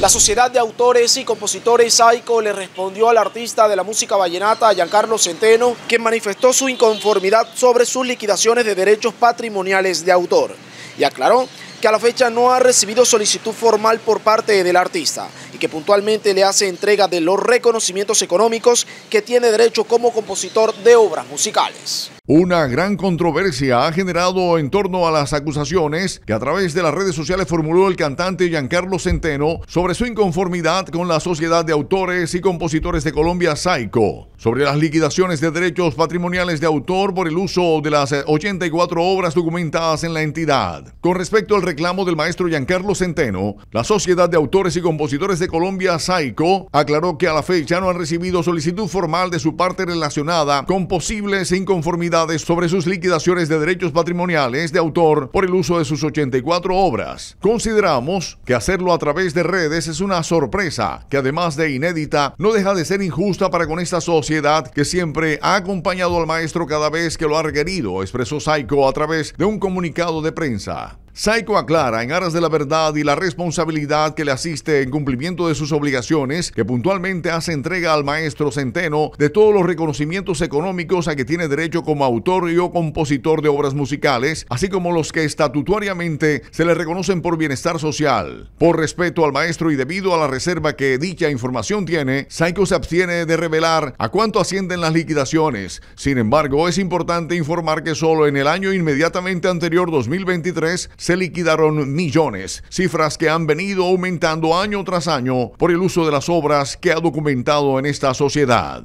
La Sociedad de Autores y Compositores SAICO le respondió al artista de la música vallenata, Giancarlo Centeno, quien manifestó su inconformidad sobre sus liquidaciones de derechos patrimoniales de autor y aclaró que a la fecha no ha recibido solicitud formal por parte del artista y que puntualmente le hace entrega de los reconocimientos económicos que tiene derecho como compositor de obras musicales. Una gran controversia ha generado en torno a las acusaciones que a través de las redes sociales formuló el cantante Giancarlo Centeno sobre su inconformidad con la Sociedad de Autores y Compositores de Colombia, SAICO, sobre las liquidaciones de derechos patrimoniales de autor por el uso de las 84 obras documentadas en la entidad. Con respecto al reclamo del maestro Giancarlo Centeno, la Sociedad de Autores y Compositores de Colombia, SAICO, aclaró que a la fecha no han recibido solicitud formal de su parte relacionada con posibles inconformidades sobre sus liquidaciones de derechos patrimoniales de autor por el uso de sus 84 obras. Consideramos que hacerlo a través de redes es una sorpresa que además de inédita no deja de ser injusta para con esta sociedad que siempre ha acompañado al maestro cada vez que lo ha requerido, expresó Saico a través de un comunicado de prensa. Saico aclara en aras de la verdad y la responsabilidad que le asiste en cumplimiento de sus obligaciones que puntualmente hace entrega al maestro Centeno de todos los reconocimientos económicos a que tiene derecho como autor y o compositor de obras musicales, así como los que estatutuariamente se le reconocen por bienestar social. Por respeto al maestro y debido a la reserva que dicha información tiene, Saico se abstiene de revelar a cuánto ascienden las liquidaciones. Sin embargo, es importante informar que solo en el año inmediatamente anterior 2023 se se liquidaron millones, cifras que han venido aumentando año tras año por el uso de las obras que ha documentado en esta sociedad.